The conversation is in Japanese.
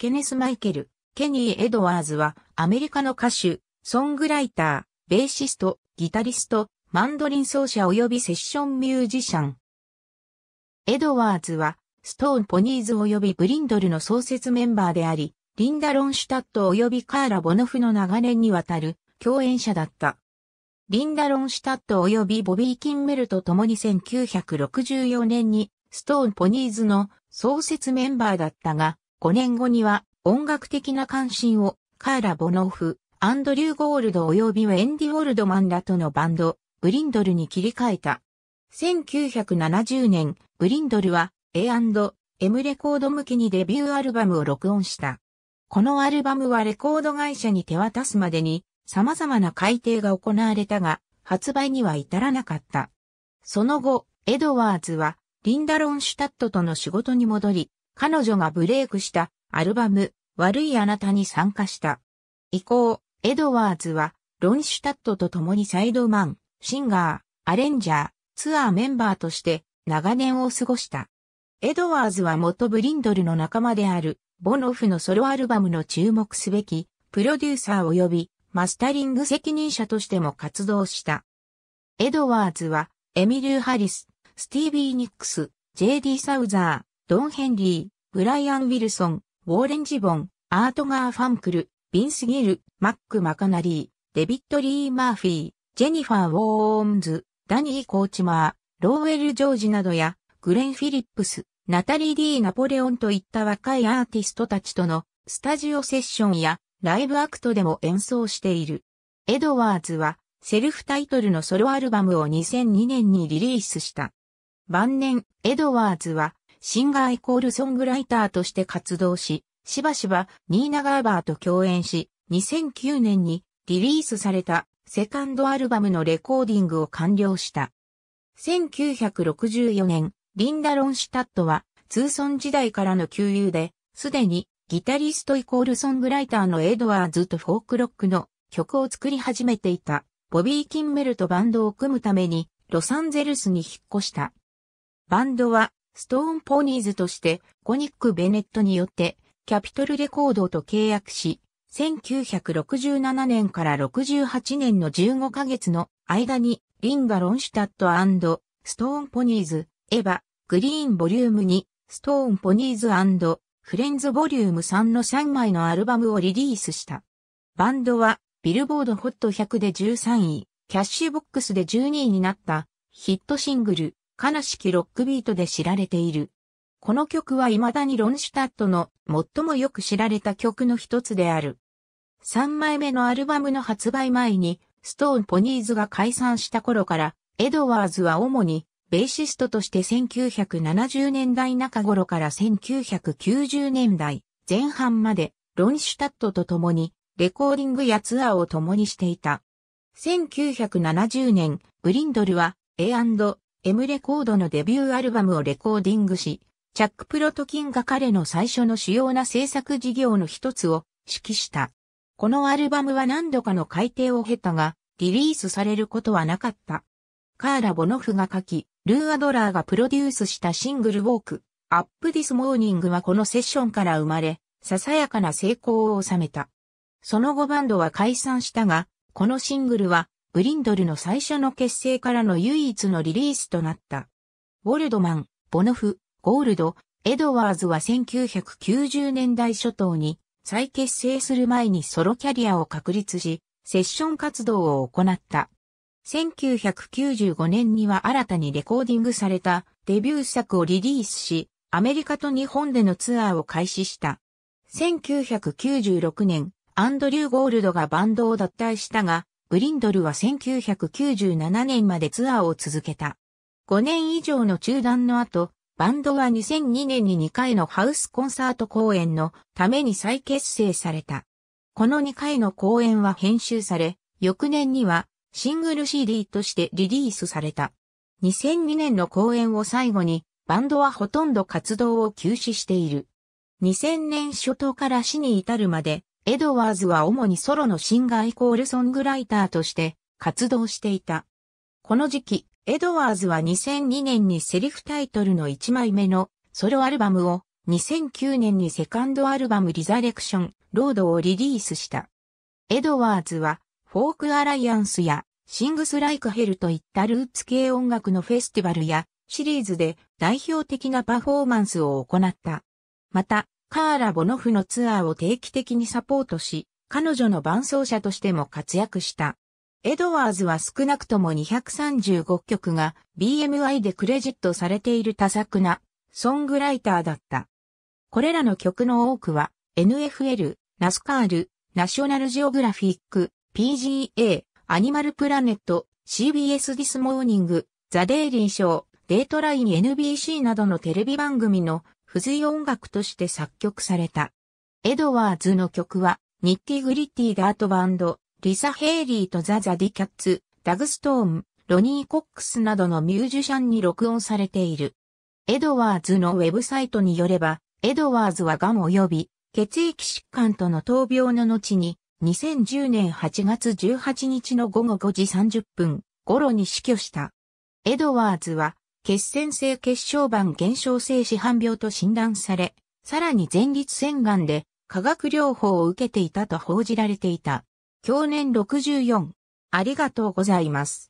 ケネス・マイケル、ケニー・エドワーズはアメリカの歌手、ソングライター、ベーシスト、ギタリスト、マンドリン奏者及びセッションミュージシャン。エドワーズは、ストーン・ポニーズ及びブリンドルの創設メンバーであり、リンダ・ロンシュタット及びカーラ・ボノフの長年にわたる共演者だった。リンダ・ロンシュタット及びボビー・キンメルと共に1964年にストーン・ポニーズの創設メンバーだったが、5年後には音楽的な関心をカーラ・ボノフ、アンドリュー・ゴールド及びウェンディ・オールドマンらとのバンド、ブリンドルに切り替えた。1970年、ブリンドルは A&M レコード向きにデビューアルバムを録音した。このアルバムはレコード会社に手渡すまでに様々な改定が行われたが、発売には至らなかった。その後、エドワーズはリンダ・ロンシュタットとの仕事に戻り、彼女がブレイクしたアルバム、悪いあなたに参加した。以降、エドワーズは、ロンシュタットと共にサイドマン、シンガー、アレンジャー、ツアーメンバーとして長年を過ごした。エドワーズは元ブリンドルの仲間である、ボノフのソロアルバムの注目すべき、プロデューサー及び、マスタリング責任者としても活動した。エドワーズは、エミリュー・ハリス、スティービー・ニックス、JD・ サウザー、ドン・ヘンリー、ブライアン・ウィルソン、ウォーレン・ジボン、アートガー・ファンクル、ビンス・ギル、マック・マカナリー、デビット・リー・マーフィー、ジェニファー・ウォーンズ、ダニー・コーチマー、ローウェル・ジョージなどや、グレン・フィリップス、ナタリー・ディー・ナポレオンといった若いアーティストたちとのスタジオセッションやライブアクトでも演奏している。エドワーズはセルフタイトルのソロアルバムを2002年にリリースした。晩年、エドワーズはシンガーイコールソングライターとして活動し、しばしばニーナ・ガーバーと共演し、2009年にリリースされたセカンドアルバムのレコーディングを完了した。1964年、リンダ・ロンシュタットはツーソン時代からの旧友で、すでにギタリストイコールソングライターのエドワーズとフォークロックの曲を作り始めていた、ボビー・キンメルとバンドを組むために、ロサンゼルスに引っ越した。バンドは、ストーンポニーズとしてコニック・ベネットによってキャピトルレコードと契約し、1967年から68年の15ヶ月の間にリンガ・ロンシュタットストーンポニーズ、エヴァ、グリーンボリューム2、ストーンポニーズフレンズボリューム3の3枚のアルバムをリリースした。バンドはビルボードホット100で13位、キャッシュボックスで12位になったヒットシングル悲しきロックビートで知られている。この曲は未だにロンシュタットの最もよく知られた曲の一つである。3枚目のアルバムの発売前に、ストーンポニーズが解散した頃から、エドワーズは主にベーシストとして1970年代中頃から1990年代前半までロンシュタットと共にレコーディングやツアーを共にしていた。1970年、ブリンドルは A& M レコードのデビューアルバムをレコーディングし、チャック・プロトキンが彼の最初の主要な制作事業の一つを指揮した。このアルバムは何度かの改定を経たが、リリースされることはなかった。カーラ・ボノフが書き、ルー・アドラーがプロデュースしたシングルウォーク、アップ・ディス・モーニングはこのセッションから生まれ、ささやかな成功を収めた。その後バンドは解散したが、このシングルはブリンドルの最初の結成からの唯一のリリースとなった。ウォルドマン、ボノフ、ゴールド、エドワーズは1990年代初頭に再結成する前にソロキャリアを確立し、セッション活動を行った。1995年には新たにレコーディングされたデビュー作をリリースし、アメリカと日本でのツアーを開始した。1996年、アンドリュー・ゴールドがバンドを脱退したが、ブリンドルは1997年までツアーを続けた。5年以上の中断の後、バンドは2002年に2回のハウスコンサート公演のために再結成された。この2回の公演は編集され、翌年にはシングル CD としてリリースされた。2002年の公演を最後に、バンドはほとんど活動を休止している。2000年初頭から死に至るまで、エドワーズは主にソロのシンガーイコールソングライターとして活動していた。この時期、エドワーズは2002年にセリフタイトルの1枚目のソロアルバムを2009年にセカンドアルバムリザレクション、ロードをリリースした。エドワーズはフォークアライアンスやシングスライクヘルといったルーツ系音楽のフェスティバルやシリーズで代表的なパフォーマンスを行った。また、カーラ・ボノフのツアーを定期的にサポートし、彼女の伴奏者としても活躍した。エドワーズは少なくとも235曲が BMI でクレジットされている多作なソングライターだった。これらの曲の多くは NFL、ナスカール、ナショナルジオグラフィック、PGA、アニマルプラネット、CBS ディスモーニング、ザ・デイリーショー、デートライン NBC などのテレビ番組の付随音楽として作曲された。エドワーズの曲は、ニッティグリッティダートバンド、リサ・ヘイリーとザ・ザ・ディ・キャッツ、ダグ・ストーン、ロニー・コックスなどのミュージシャンに録音されている。エドワーズのウェブサイトによれば、エドワーズはガン及び、血液疾患との闘病の後に、2010年8月18日の午後5時30分頃に死去した。エドワーズは血栓性血小板減少性死半病と診断され、さらに前立腺がんで化学療法を受けていたと報じられていた。去年64。ありがとうございます。